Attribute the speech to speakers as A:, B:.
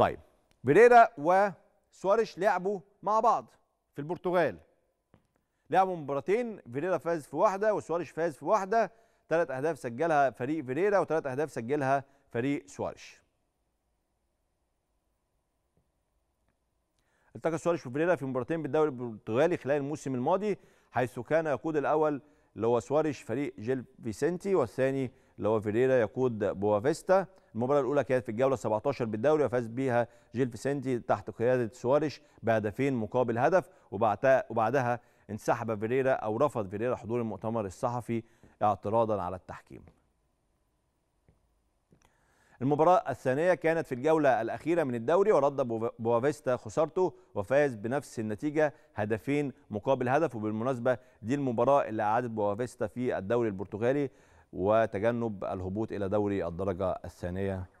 A: طيب بريرا وسواريش لعبوا مع بعض في البرتغال لعبوا مباراتين فيريرا فاز في واحده وسواريش فاز في واحده ثلاث اهداف سجلها فريق فيريرا وثلاث اهداف سجلها فريق سواريش التقى سواريش وفيريرا في مباراتين بالدوري البرتغالي خلال الموسم الماضي حيث كان يقود الاول اللي هو سواريش فريق جيل فيسنتي والثاني اللي هو فيريرا يقود بوافيستا المباراه الاولى كانت في الجوله 17 بالدوري وفاز بيها جيل فيسنتي تحت قياده سواريش بهدفين مقابل هدف وبعدها وبعدها انسحب فيريرا او رفض فيريرا حضور المؤتمر الصحفي اعتراضا على التحكيم المباراة الثانية كانت في الجولة الأخيرة من الدوري ورد بوافيستا خسارته وفاز بنفس النتيجة هدفين مقابل هدف وبالمناسبة دي المباراة اللي أعادت بوافيستا في الدوري البرتغالي وتجنب الهبوط إلى دوري الدرجة الثانية